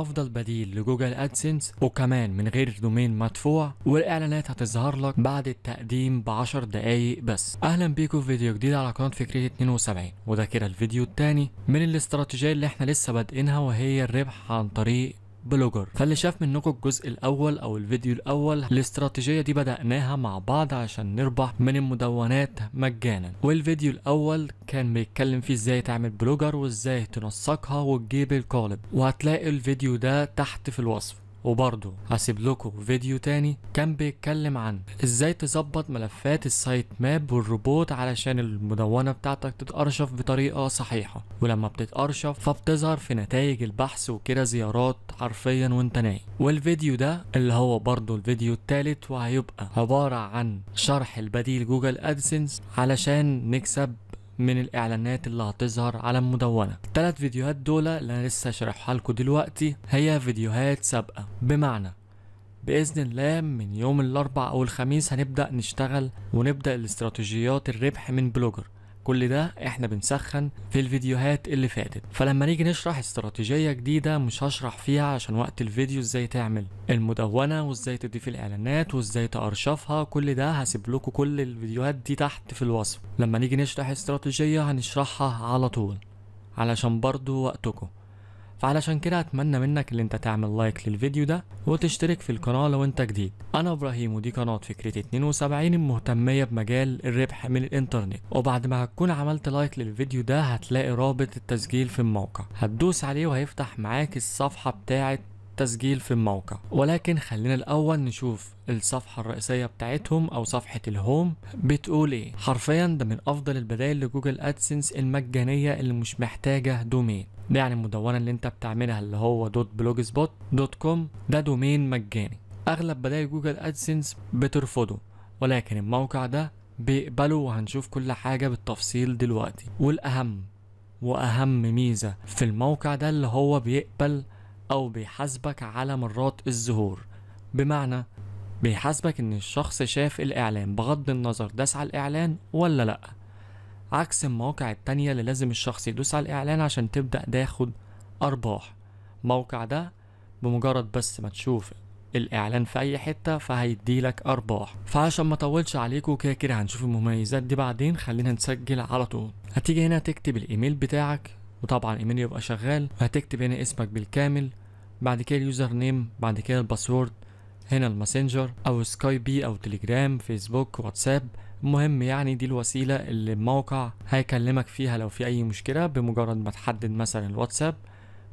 افضل بديل لجوجل ادسنس وكمان من غير دومين مدفوع والاعلانات هتظهر لك بعد التقديم ب 10 دقايق بس اهلا بيكم في فيديو جديد على قناه فكريه 72 وده كده الفيديو الثاني من الاستراتيجيه اللي احنا لسه بادئينها وهي الربح عن طريق بلوجر فاللي شاف منكم الجزء الاول او الفيديو الاول الاستراتيجيه دي بداناها مع بعض عشان نربح من المدونات مجانا والفيديو الاول كان بيتكلم فيه ازاي تعمل بلوجر وازاي تنسقها وتجيب القالب وهتلاقي الفيديو ده تحت في الوصف وبرضه هسيب لكم فيديو تاني كان بيتكلم عن ازاي تظبط ملفات السايت ماب والروبوت علشان المدونة بتاعتك تتأرشف بطريقة صحيحة ولما بتتأرشف فبتظهر في نتائج البحث وكده زيارات حرفيا وانت نايم والفيديو ده اللي هو برضه الفيديو التالت وهيبقى عبارة عن شرح البديل جوجل ادسنس علشان نكسب من الاعلانات اللي هتظهر على المدونة الثلاث فيديوهات دول اللي انا لسه شارحها لكم دلوقتي هي فيديوهات سابقة بمعنى باذن الله من يوم الاربع او الخميس هنبدا نشتغل ونبدا الاستراتيجيات الربح من بلوجر كل ده احنا بنسخن في الفيديوهات اللي فاتت فلما نيجي نشرح استراتيجية جديدة مش هشرح فيها عشان وقت الفيديو ازاي تعمل المدونة وازاي تضيف الاعلانات وازاي تارشفها كل ده هسيب لكم كل الفيديوهات دي تحت في الوصف لما نيجي نشرح استراتيجية هنشرحها على طول علشان برضو وقتكم فعلشان كده اتمنى منك اللي انت تعمل لايك للفيديو ده وتشترك في القناه لو انت جديد انا ابراهيم ودي قناه فكره 72 المهتميه بمجال الربح من الانترنت وبعد ما هتكون عملت لايك للفيديو ده هتلاقي رابط التسجيل في الموقع هتدوس عليه وهيفتح معاك الصفحه بتاعه التسجيل في الموقع ولكن خلينا الاول نشوف الصفحة الرئيسية بتاعتهم او صفحة الهوم بتقول ايه حرفيا ده من افضل البدائل لجوجل ادسنس المجانية اللي مش محتاجة دومين ده يعني المدونة اللي انت بتعملها اللي هو دوت بلوج سبوت دوت كوم ده دومين مجاني اغلب بدائل جوجل ادسنس بترفضه ولكن الموقع ده بيقبله وهنشوف كل حاجة بالتفصيل دلوقتي والاهم واهم ميزة في الموقع ده اللي هو بيقبل أو بيحاسبك على مرات الظهور بمعنى بيحاسبك إن الشخص شاف الإعلان بغض النظر داس على الإعلان ولا لأ عكس المواقع التانية اللي لازم الشخص يدوس على الإعلان عشان تبدأ تاخد أرباح موقع ده بمجرد بس ما تشوف الإعلان في أي حتة فهيديلك أرباح فعشان ما طولش عليكم كده كده هنشوف المميزات دي بعدين خلينا نسجل على طول هتيجي هنا تكتب الإيميل بتاعك وطبعا ايميل يبقى شغال وهتكتب هنا اسمك بالكامل بعد كده اليوزر نيم بعد كده الباسورد هنا الماسنجر او سكاي بي او تليجرام فيسبوك واتساب المهم يعني دي الوسيلة اللي الموقع هيكلمك فيها لو في اي مشكلة بمجرد ما تحدد مثلا الواتساب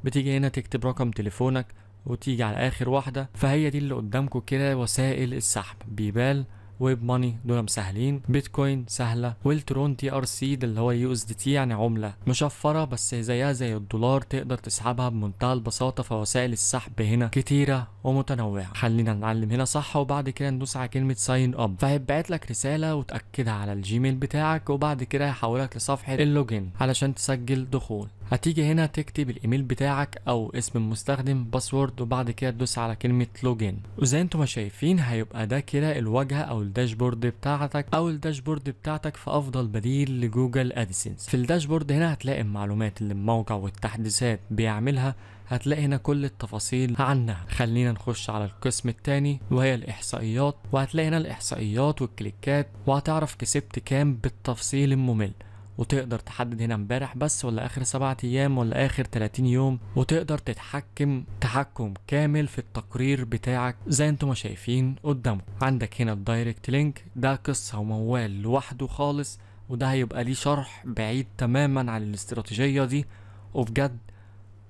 بتيجي هنا تكتب رقم تليفونك وتيجي على اخر واحدة فهي دي اللي قدامكم كده وسائل السحب بيبال ويب ماني دول مسهلين بيتكوين سهله والترون تي ار سي ده اللي هو يو اس دي تي يعني عمله مشفره بس زيها زي الدولار تقدر تسحبها بمنتهى البساطه فوسائل السحب هنا كتيره ومتنوعه خلينا نعلم هنا صح وبعد كده ندوس على كلمه ساين اب فهيبعت لك رساله وتاكدها على الجيميل بتاعك وبعد كده هيحولك لصفحه اللوجين علشان تسجل دخول هتيجي هنا تكتب الايميل بتاعك او اسم المستخدم باسورد وبعد كده تدوس على كلمه لوجن وزي انتم ما شايفين هيبقى ده كده الواجهه او الداشبورد بتاعتك او الداشبورد بتاعتك في افضل بديل لجوجل ادسنس في الداشبورد هنا هتلاقي المعلومات اللي الموقع والتحديثات بيعملها هتلاقي هنا كل التفاصيل عنها خلينا نخش على القسم الثاني وهي الاحصائيات وهتلاقي هنا الاحصائيات والكليكات وهتعرف كسبت كام بالتفصيل الممل وتقدر تحدد هنا امبارح بس ولا اخر سبعة ايام ولا اخر 30 يوم وتقدر تتحكم تحكم كامل في التقرير بتاعك زي انتم ما شايفين قدامكم عندك هنا الدايركت لينك ده قصة وموال لوحده خالص وده هيبقى ليه شرح بعيد تماما عن الاستراتيجية دي وبجد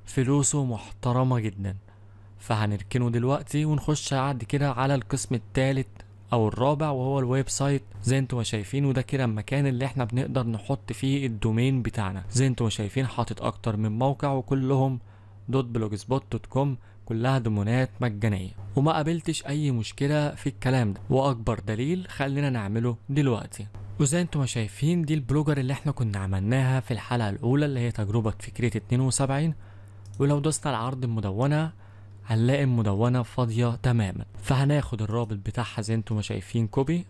فلوسه محترمة جدا فهنركنه دلوقتي ونخش بعد كده على القسم التالت او الرابع وهو الويب سايت زي انتم ما شايفين وده كده المكان اللي احنا بنقدر نحط فيه الدومين بتاعنا زي انتم ما شايفين حاطط اكتر من موقع وكلهم دوت بلوج سبوت دوت كوم كلها دومينات مجانية وما قابلتش أي مشكلة في الكلام ده وأكبر دليل خلينا نعمله دلوقتي وزي انتم ما شايفين دي البلوجر اللي احنا كنا عملناها في الحلقة الأولى اللي هي تجربة فكرة 72 ولو دوسنا العرض المدونة هنلاقي المدونة فاضية تماما فهناخد الرابط بتاعها زي انتم شايفين كوبي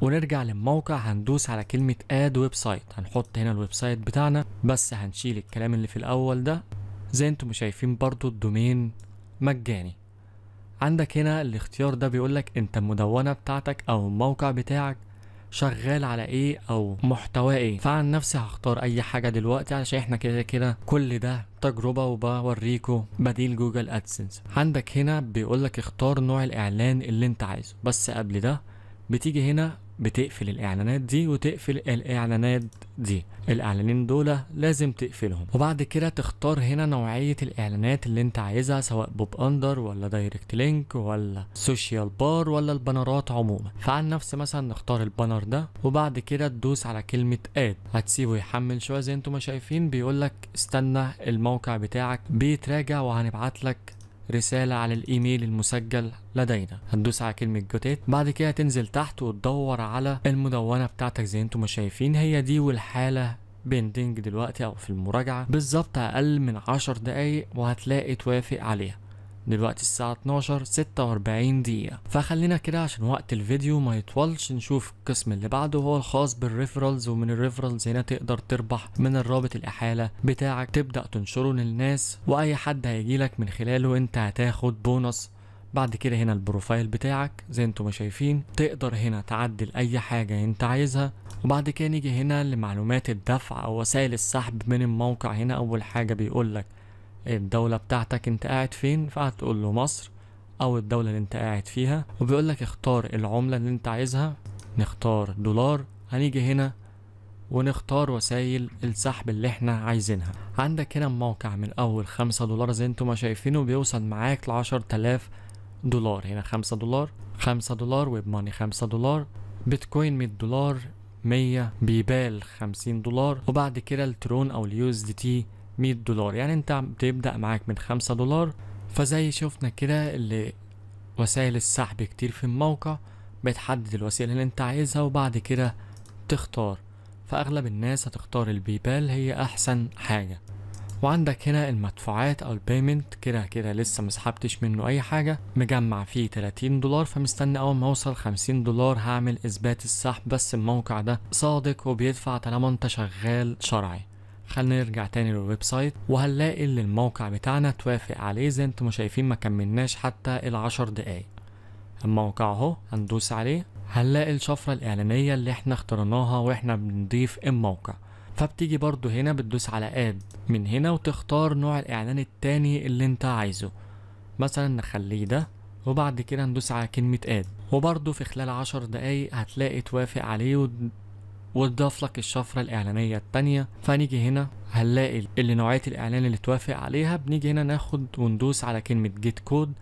ونرجع للموقع هندوس على كلمة اد ويب سايت هنحط هنا الويب سايت بتاعنا بس هنشيل الكلام اللي في الاول ده زي انتم شايفين برضو الدومين مجاني عندك هنا الاختيار ده بيقولك انت المدونة بتاعتك او الموقع بتاعك شغال على ايه او محتواه ايه فعن نفسي هختار اي حاجه دلوقتي علشان احنا كده كده كل ده تجربة وبوريكو بديل جوجل ادسنس عندك هنا بيقولك اختار نوع الاعلان اللي انت عايزه بس قبل ده بتيجي هنا بتقفل الاعلانات دي وتقفل الاعلانات دي الاعلانين دول لازم تقفلهم وبعد كده تختار هنا نوعيه الاعلانات اللي انت عايزها سواء بوب اندر ولا دايركت لينك ولا سوشيال بار ولا البانرات عموما فعن نفس مثلا نختار البانر ده وبعد كده تدوس على كلمه اد هتسيبه يحمل شويه زي انتم ما شايفين بيقول لك استنى الموقع بتاعك بيتراجع وهنبعت لك رسالة على الإيميل المسجل لدينا هتدوس على كلمة جوتيت بعد كده تنزل تحت وتدور على المدونة بتاعتك زي انتم ما شايفين هي دي والحالة بيندنج دلوقتي او في المراجعه بالظبط اقل من عشر دقايق وهتلاقي توافق عليها دلوقتي الساعة 12 46 دقيقة فخلينا كده عشان وقت الفيديو ما يطولش نشوف القسم اللي بعده هو الخاص بالريفرالز ومن الريفرالز هنا تقدر تربح من الرابط الإحالة بتاعك تبدأ تنشره للناس وأي حد هيجيلك من خلاله أنت هتاخد بونص بعد كده هنا البروفايل بتاعك زي انتم ما شايفين تقدر هنا تعدل اي حاجة انت عايزها وبعد كده نيجي هنا لمعلومات الدفع او وسائل السحب من الموقع هنا اول حاجة بيقولك الدولة بتاعتك انت قاعد فين فقعد تقول له مصر او الدولة اللي انت قاعد فيها وبيقول لك اختار العملة اللي انت عايزها نختار دولار هنيجي هنا ونختار وسائل السحب اللي احنا عايزينها عندك هنا موقع من اول خمسة دولار زي انتم ما شايفينه بيوصل معاك لعشر تلاف دولار هنا خمسة دولار خمسة دولار ويب ماني خمسة دولار بيتكوين مية دولار مية بيبال خمسين دولار وبعد كده الترون او اليو اس دي تي 100 دولار يعني انت بتبدأ معاك من 5 دولار فزي شفنا كده اللي وسائل السحب كتير في الموقع بتحدد الوسيلة اللي انت عايزها وبعد كده تختار فأغلب الناس هتختار البيبال هي أحسن حاجة وعندك هنا المدفوعات أو البيمنت كده كده لسه مسحبتش منه أي حاجة مجمع فيه 30 دولار فمستني أول ما أوصل 50 دولار هعمل إثبات السحب بس الموقع ده صادق وبيدفع طالما أنت شغال شرعي خلينا نرجع تاني للويب سايت وهنلاقي اللي الموقع بتاعنا توافق عليه زي انتم شايفين ما كملناش حتى العشر دقايق الموقع اهو هندوس عليه هنلاقي الشفرة الإعلانية اللي احنا اخترناها واحنا بنضيف الموقع فبتيجي برضو هنا بتدوس على اد من هنا وتختار نوع الإعلان التاني اللي انت عايزه مثلا نخليه ده وبعد كده ندوس على كلمة اد وبرضو في خلال عشر دقايق هتلاقي توافق عليه وتضاف لك الشفرة الإعلانية التانية فنيجي هنا هنلاقي اللي نوعية الإعلان اللي توافق عليها بنيجي هنا ناخد وندوس على كلمة جيت كود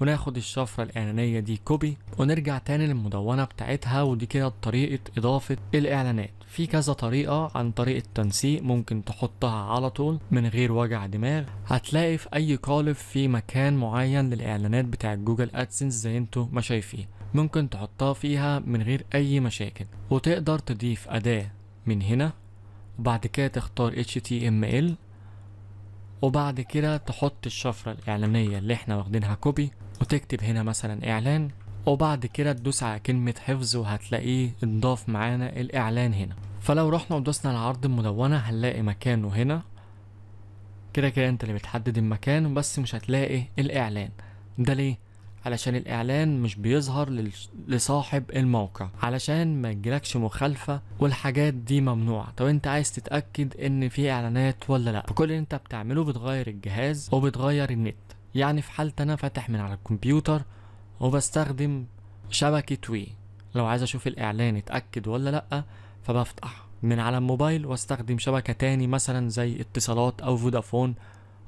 وناخد الشفرة الإعلانية دي كوبي ونرجع تاني للمدونة بتاعتها ودي كده طريقة إضافة الإعلانات في كذا طريقة عن طريق التنسيق ممكن تحطها على طول من غير وجع دماغ هتلاقي في أي قالب في مكان معين للإعلانات بتاع جوجل أدسنس زي انتوا ما شايفين ممكن تحطها فيها من غير أي مشاكل وتقدر تضيف أداة من هنا وبعد كده تختار HTML وبعد كده تحط الشفرة الإعلانية اللي احنا واخدينها كوبي وتكتب هنا مثلا إعلان وبعد كده تدوس على كلمة حفظ وهتلاقيه انضاف معانا الإعلان هنا فلو رحنا ودوسنا على عرض المدونة هنلاقي مكانه هنا كده كده انت اللي بتحدد المكان بس مش هتلاقي الإعلان ده ليه؟ علشان الإعلان مش بيظهر لصاحب الموقع علشان ما يجيلكش مخالفة والحاجات دي ممنوعة طب انت عايز تتأكد ان في إعلانات ولا لأ فكل اللي انت بتعمله بتغير الجهاز وبتغير النت يعني في حالة انا فاتح من على الكمبيوتر وبستخدم شبكة وي لو عايز اشوف الاعلان اتأكد ولا لأ فبفتح من على الموبايل واستخدم شبكة تاني مثلا زي اتصالات او فودافون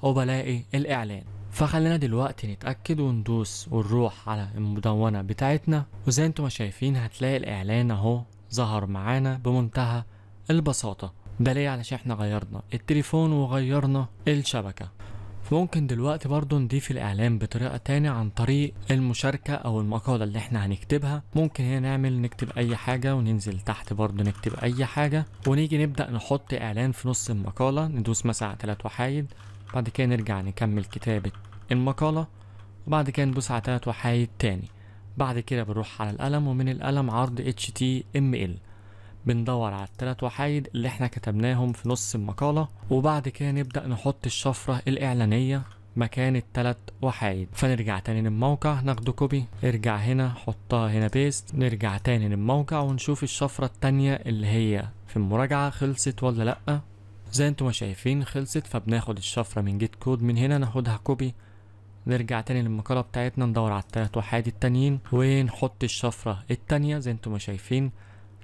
وبلاقي الاعلان فخلينا دلوقتي نتأكد وندوس ونروح على المدونة بتاعتنا وزي انتم ما شايفين هتلاقي الإعلان أهو ظهر معانا بمنتهى البساطة ده ليه علشان احنا غيرنا التليفون وغيرنا الشبكة ممكن دلوقتي برضو نضيف الاعلان بطريقة تانية عن طريق المشاركة او المقالة اللي احنا هنكتبها ممكن هنا نعمل نكتب اي حاجة وننزل تحت برضو نكتب اي حاجة ونيجي نبدأ نحط اعلان في نص المقالة ندوس مثلا على تلات وحايد بعد كده نرجع نكمل كتابة المقالة وبعد كده ندوس على تلات وحايد تاني بعد كده بنروح على القلم ومن القلم عرض HTML بندور على التلات وحايد اللي احنا كتبناهم في نص المقالة وبعد كده نبدأ نحط الشفرة الإعلانية مكان التلات وحايد فنرجع تاني للموقع ناخده كوبي ارجع هنا حطها هنا بيست نرجع تاني للموقع ونشوف الشفرة التانية اللي هي في المراجعة خلصت ولا لأ زي انتم ما شايفين خلصت فبناخد الشفرة من جيت كود من هنا ناخدها كوبي نرجع تاني للمقالة بتاعتنا ندور على التلات وحيد التانيين ونحط الشفرة التانية زي انتم ما شايفين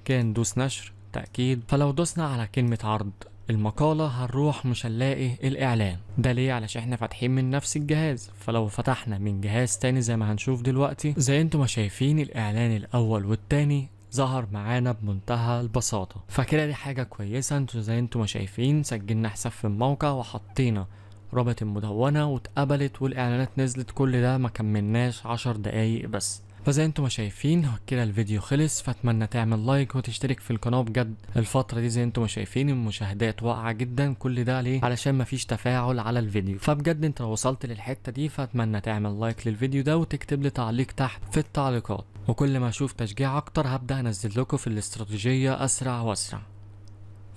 كان دوس نشر تأكيد فلو دوسنا على كلمة عرض المقالة هنروح مش هنلاقي الإعلان ده ليه علشان احنا فاتحين من نفس الجهاز فلو فتحنا من جهاز تاني زي ما هنشوف دلوقتي زي انتم ما شايفين الإعلان الأول والتاني ظهر معانا بمنتهى البساطة فكده دي حاجة كويسة انتوا زي انتوا ما شايفين سجلنا حساب في الموقع وحطينا رابط المدونة واتقبلت والاعلانات نزلت كل ده ما كملناش عشر دقايق بس فزي انتم ما شايفين كده الفيديو خلص فاتمنى تعمل لايك وتشترك في القناه بجد الفتره دي زي انتم ما شايفين المشاهدات واقعه جدا كل ده ليه علشان مفيش تفاعل على الفيديو فبجد انت لو وصلت للحته دي فاتمنى تعمل لايك للفيديو ده وتكتب لي تعليق تحت في التعليقات وكل ما اشوف تشجيع اكتر هبدأ انزل لكم في الاستراتيجية اسرع واسرع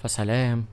فسلام